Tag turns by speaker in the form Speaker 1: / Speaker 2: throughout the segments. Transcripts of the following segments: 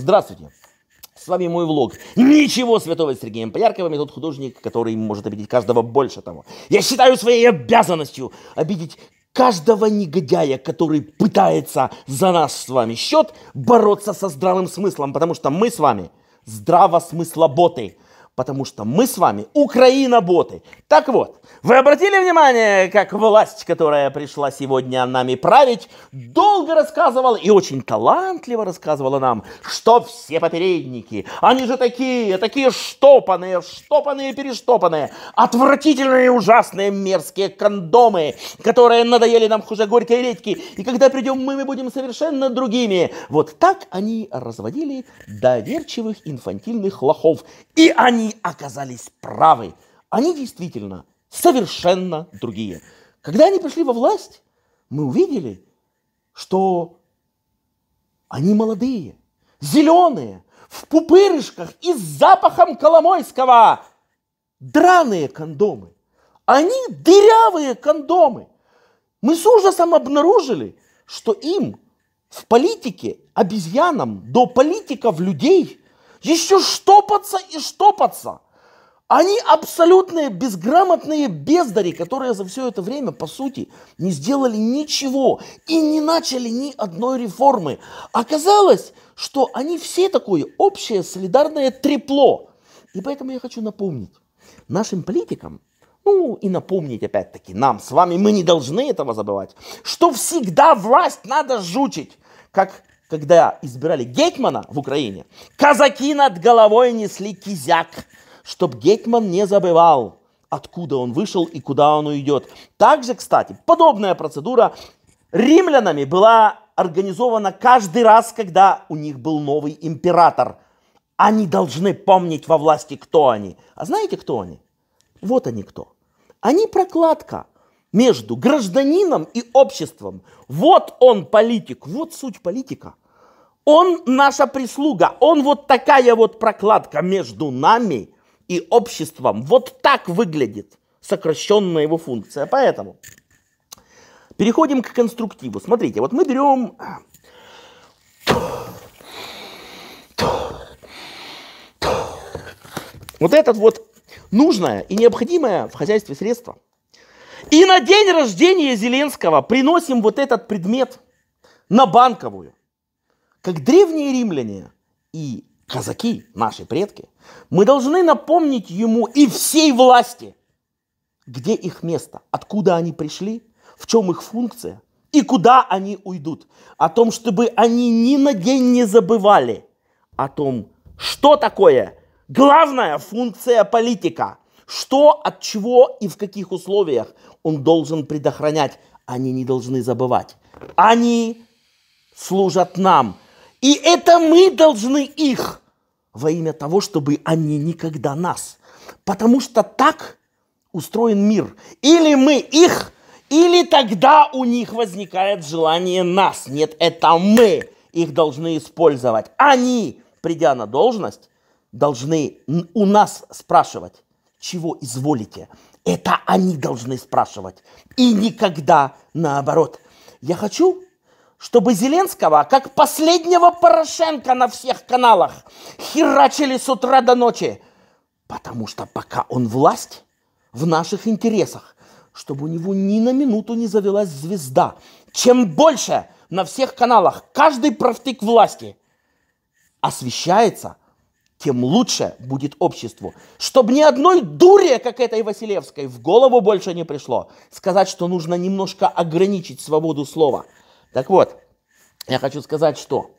Speaker 1: Здравствуйте! С вами мой влог. Ничего святого с Сергеем Поярковым. Я тот художник, который может обидеть каждого больше того. Я считаю своей обязанностью обидеть каждого негодяя, который пытается за нас с вами счет бороться со здравым смыслом, потому что мы с вами здравосмыслоботы потому что мы с вами Украина-боты. Так вот, вы обратили внимание, как власть, которая пришла сегодня нами править, долго рассказывала и очень талантливо рассказывала нам, что все попередники, они же такие, такие штопанные, штопанные, перештопанные, отвратительные, ужасные, мерзкие кондомы, которые надоели нам хуже горькой редьки, и когда придем мы, мы будем совершенно другими. Вот так они разводили доверчивых инфантильных лохов. И они они оказались правы. Они действительно совершенно другие. Когда они пришли во власть, мы увидели, что они молодые, зеленые, в пупырышках и с запахом Коломойского. Драные кондомы. Они дырявые кондомы. Мы с ужасом обнаружили, что им в политике обезьянам до политиков людей – еще штопаться и штопаться. Они абсолютные безграмотные бездари, которые за все это время, по сути, не сделали ничего и не начали ни одной реформы. Оказалось, что они все такое общее солидарное трепло. И поэтому я хочу напомнить нашим политикам, ну и напомнить опять-таки нам с вами, мы не должны этого забывать, что всегда власть надо жучить, как когда избирали гетмана в Украине, казаки над головой несли кизяк, чтобы гетман не забывал, откуда он вышел и куда он уйдет. Также, кстати, подобная процедура римлянами была организована каждый раз, когда у них был новый император. Они должны помнить во власти, кто они. А знаете, кто они? Вот они кто. Они прокладка – между гражданином и обществом. Вот он политик, вот суть политика. Он наша прислуга, он вот такая вот прокладка между нами и обществом. Вот так выглядит сокращенная его функция. Поэтому переходим к конструктиву. Смотрите, вот мы берем вот этот вот нужное и необходимое в хозяйстве средство – и на день рождения Зеленского приносим вот этот предмет на банковую. Как древние римляне и казаки, наши предки, мы должны напомнить ему и всей власти, где их место, откуда они пришли, в чем их функция и куда они уйдут. О том, чтобы они ни на день не забывали о том, что такое главная функция политика – что, от чего и в каких условиях он должен предохранять. Они не должны забывать. Они служат нам. И это мы должны их во имя того, чтобы они никогда нас. Потому что так устроен мир. Или мы их, или тогда у них возникает желание нас. Нет, это мы их должны использовать. Они, придя на должность, должны у нас спрашивать, чего изволите. Это они должны спрашивать. И никогда наоборот. Я хочу, чтобы Зеленского, как последнего Порошенко на всех каналах, херачили с утра до ночи. Потому что пока он власть, в наших интересах, чтобы у него ни на минуту не завелась звезда. Чем больше на всех каналах каждый профтык власти освещается – тем лучше будет обществу. Чтобы ни одной дуре, как этой Василевской, в голову больше не пришло сказать, что нужно немножко ограничить свободу слова. Так вот, я хочу сказать, что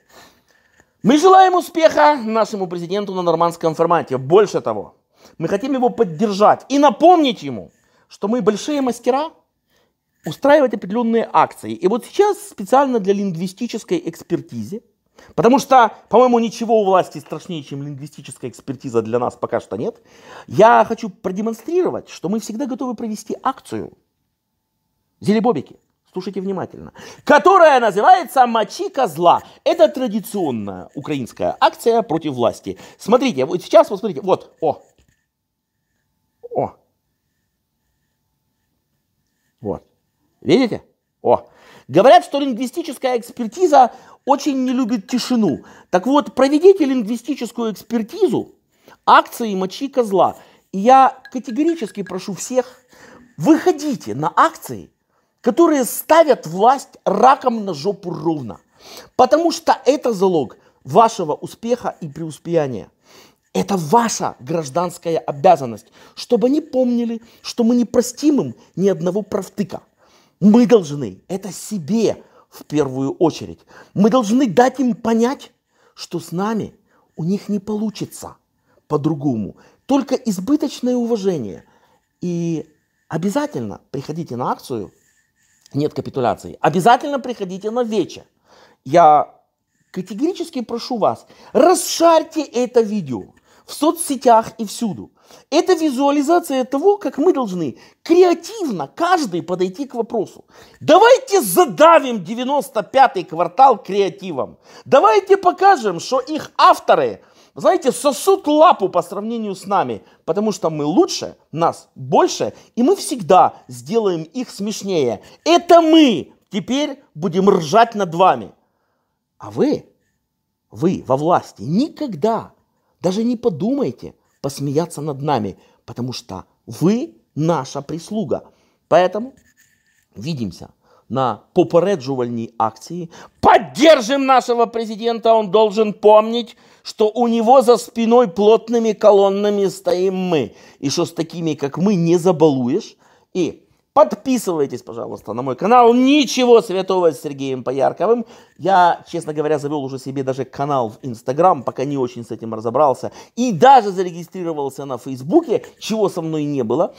Speaker 1: мы желаем успеха нашему президенту на нормандском формате. Больше того, мы хотим его поддержать и напомнить ему, что мы большие мастера устраивать определенные акции. И вот сейчас специально для лингвистической экспертизы Потому что, по-моему, ничего у власти страшнее, чем лингвистическая экспертиза для нас пока что нет. Я хочу продемонстрировать, что мы всегда готовы провести акцию. Зелебобики, слушайте внимательно. Которая называется «Мочи козла». Это традиционная украинская акция против власти. Смотрите, вот сейчас, вот смотрите, вот, о. О. Вот. Видите? О. Говорят, что лингвистическая экспертиза очень не любит тишину. Так вот, проведите лингвистическую экспертизу акции мочи козла. И я категорически прошу всех, выходите на акции, которые ставят власть раком на жопу ровно. Потому что это залог вашего успеха и преуспеяния. Это ваша гражданская обязанность, чтобы они помнили, что мы не простим им ни одного правтыка. Мы должны это себе в первую очередь. Мы должны дать им понять, что с нами у них не получится по-другому. Только избыточное уважение. И обязательно приходите на акцию, нет капитуляции, обязательно приходите на вече. Я категорически прошу вас, расшарьте это видео в соцсетях и всюду. Это визуализация того, как мы должны креативно каждый подойти к вопросу. Давайте задавим 95-й квартал креативом. Давайте покажем, что их авторы, знаете, сосут лапу по сравнению с нами, потому что мы лучше, нас больше, и мы всегда сделаем их смешнее. Это мы теперь будем ржать над вами. А вы, вы во власти никогда даже не подумайте – посмеяться над нами, потому что вы наша прислуга. Поэтому видимся на попереджувальній акции. Поддержим нашего президента, он должен помнить, что у него за спиной плотными колоннами стоим мы, и что с такими, как мы, не забалуешь. И Подписывайтесь, пожалуйста, на мой канал. Ничего святого с Сергеем Поярковым. Я, честно говоря, завел уже себе даже канал в Инстаграм, пока не очень с этим разобрался. И даже зарегистрировался на Фейсбуке, чего со мной не было.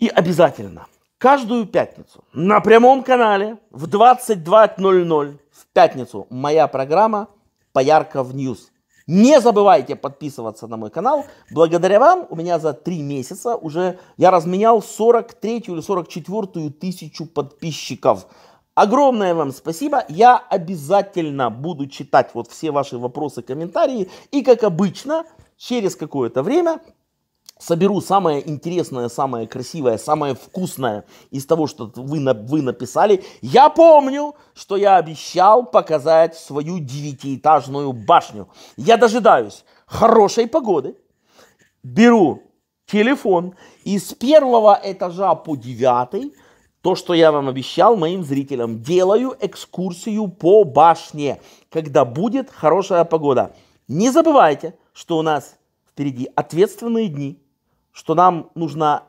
Speaker 1: И обязательно, каждую пятницу на прямом канале в 22.00 в пятницу моя программа Поярков Ньюс. Не забывайте подписываться на мой канал. Благодаря вам у меня за три месяца уже я разменял 43 или 44 тысячу подписчиков. Огромное вам спасибо. Я обязательно буду читать вот все ваши вопросы, комментарии. И как обычно, через какое-то время соберу самое интересное, самое красивое, самое вкусное из того, что вы, вы написали. Я помню, что я обещал показать свою девятиэтажную башню. Я дожидаюсь хорошей погоды, беру телефон и с первого этажа по девятый то, что я вам обещал моим зрителям, делаю экскурсию по башне, когда будет хорошая погода. Не забывайте, что у нас впереди ответственные дни что нам нужно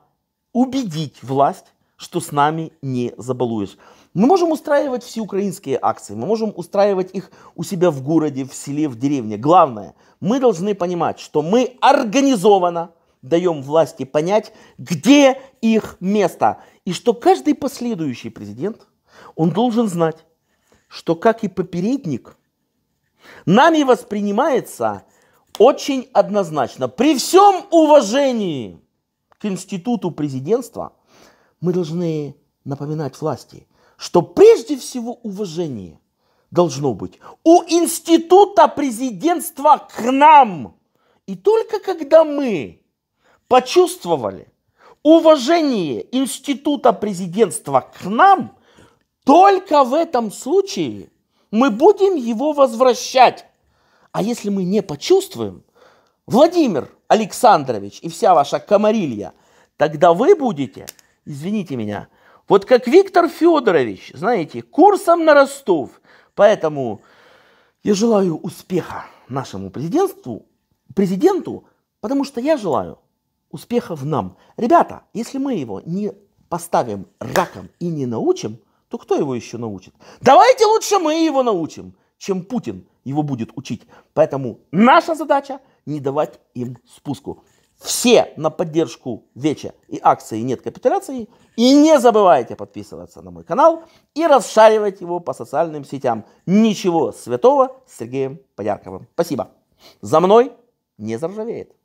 Speaker 1: убедить власть, что с нами не забалуешь. Мы можем устраивать всеукраинские акции, мы можем устраивать их у себя в городе, в селе, в деревне. Главное, мы должны понимать, что мы организованно даем власти понять, где их место. И что каждый последующий президент, он должен знать, что, как и попередник, нами воспринимается очень однозначно. При всем уважении к институту президентства мы должны напоминать власти, что прежде всего уважение должно быть у института президентства к нам. И только когда мы почувствовали уважение института президентства к нам, только в этом случае мы будем его возвращать а если мы не почувствуем, Владимир Александрович и вся ваша комарилья, тогда вы будете, извините меня, вот как Виктор Федорович, знаете, курсом на Ростов. Поэтому я желаю успеха нашему президентству, президенту, потому что я желаю успеха в нам. Ребята, если мы его не поставим раком и не научим, то кто его еще научит? Давайте лучше мы его научим чем Путин его будет учить. Поэтому наша задача не давать им спуску. Все на поддержку Веча и акции «Нет капитуляции». И не забывайте подписываться на мой канал и расшаривать его по социальным сетям. Ничего святого с Сергеем Поярковым. Спасибо. За мной не заржавеет.